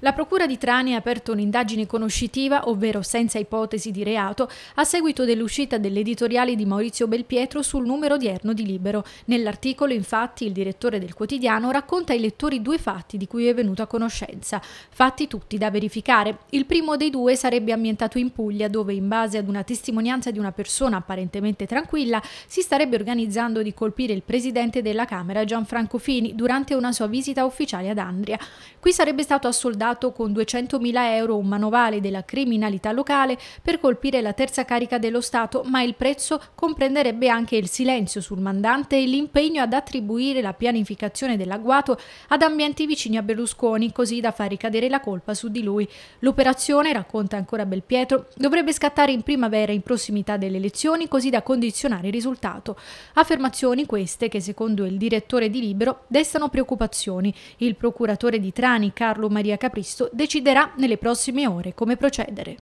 La Procura di Trani ha aperto un'indagine conoscitiva, ovvero senza ipotesi di reato, a seguito dell'uscita dell'editoriale di Maurizio Belpietro sul numero odierno di Libero. Nell'articolo, infatti, il direttore del quotidiano racconta ai lettori due fatti di cui è venuto a conoscenza, fatti tutti da verificare. Il primo dei due sarebbe ambientato in Puglia, dove, in base ad una testimonianza di una persona apparentemente tranquilla, si starebbe organizzando di colpire il presidente della Camera, Gianfranco Fini, durante una sua visita ufficiale ad Andria. Qui sarebbe stato assoldato mandato con 200.000 euro un manovale della criminalità locale per colpire la terza carica dello Stato, ma il prezzo comprenderebbe anche il silenzio sul mandante e l'impegno ad attribuire la pianificazione dell'agguato ad ambienti vicini a Berlusconi, così da far ricadere la colpa su di lui. L'operazione, racconta ancora Belpietro, dovrebbe scattare in primavera in prossimità delle elezioni, così da condizionare il risultato. Affermazioni queste che, secondo il direttore di Libero, destano preoccupazioni. Il procuratore di Trani, Carlo Maria Capello, Capristo deciderà nelle prossime ore come procedere.